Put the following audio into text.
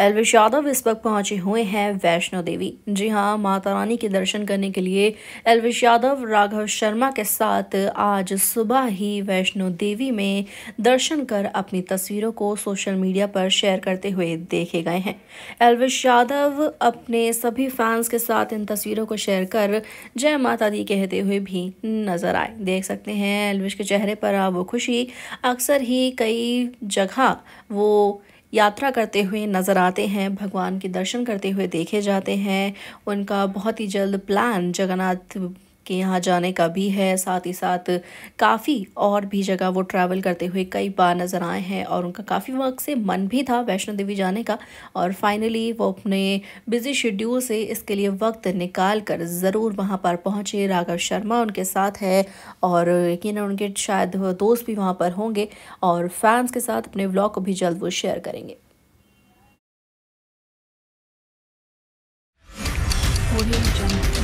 एलविश यादव इस वक्त पहुंचे हुए हैं वैष्णो देवी जी हाँ माता रानी के दर्शन करने के लिए एलविश यादव राघव शर्मा के साथ आज सुबह ही वैष्णो देवी में दर्शन कर अपनी तस्वीरों को सोशल मीडिया पर शेयर करते हुए देखे गए हैं एलविश यादव अपने सभी फैंस के साथ इन तस्वीरों को शेयर कर जय माता दी कहते हुए भी नजर आए देख सकते हैं एलविश के चेहरे पर अब खुशी अक्सर ही कई जगह वो यात्रा करते हुए नज़र आते हैं भगवान के दर्शन करते हुए देखे जाते हैं उनका बहुत ही जल्द प्लान जगन्नाथ के यहाँ जाने का भी है साथ ही साथ काफ़ी और भी जगह वो ट्रैवल करते हुए कई बार नज़र आए हैं और उनका काफ़ी वक्त से मन भी था वैष्णो देवी जाने का और फाइनली वो अपने बिज़ी शेड्यूल से इसके लिए वक्त निकाल कर ज़रूर वहाँ पर पहुँचे राघव शर्मा उनके साथ है और यकीन उनके शायद दोस्त भी वहाँ पर होंगे और फैंस के साथ अपने ब्लॉग को भी जल्द वो शेयर करेंगे audio jungle.